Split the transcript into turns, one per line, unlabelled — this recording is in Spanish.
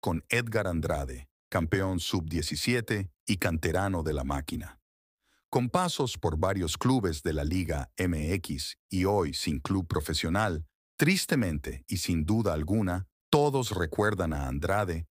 con Edgar Andrade, campeón sub-17 y canterano de la máquina. Con pasos por varios clubes de la Liga MX y hoy sin club profesional, tristemente y sin duda alguna, todos recuerdan a Andrade